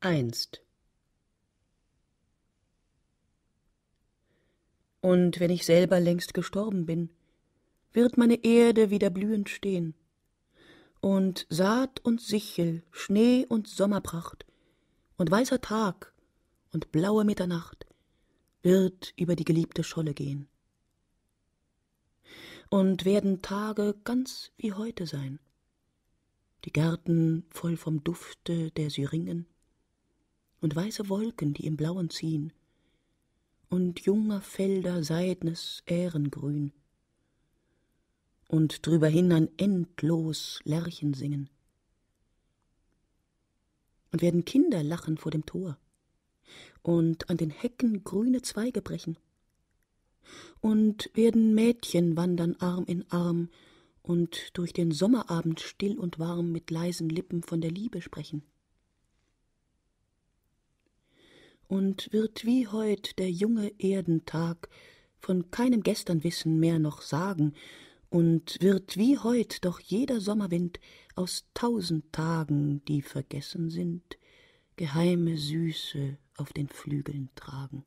einst. Und wenn ich selber längst gestorben bin, wird meine Erde wieder blühend stehen, und Saat und Sichel, Schnee und Sommerpracht, und weißer Tag und blaue Mitternacht wird über die geliebte Scholle gehen. Und werden Tage ganz wie heute sein, die Gärten voll vom Dufte der Syringen, und weiße Wolken, die im Blauen ziehen, und junger Felder seidnes Ährengrün, und drüberhin ein endlos Lerchen singen. Und werden Kinder lachen vor dem Tor, und an den Hecken grüne Zweige brechen, und werden Mädchen wandern Arm in Arm und durch den Sommerabend still und warm mit leisen Lippen von der Liebe sprechen. und wird wie heut der junge Erdentag von keinem gestern Wissen mehr noch sagen, und wird wie heut doch jeder Sommerwind aus tausend Tagen, die vergessen sind, geheime Süße auf den Flügeln tragen.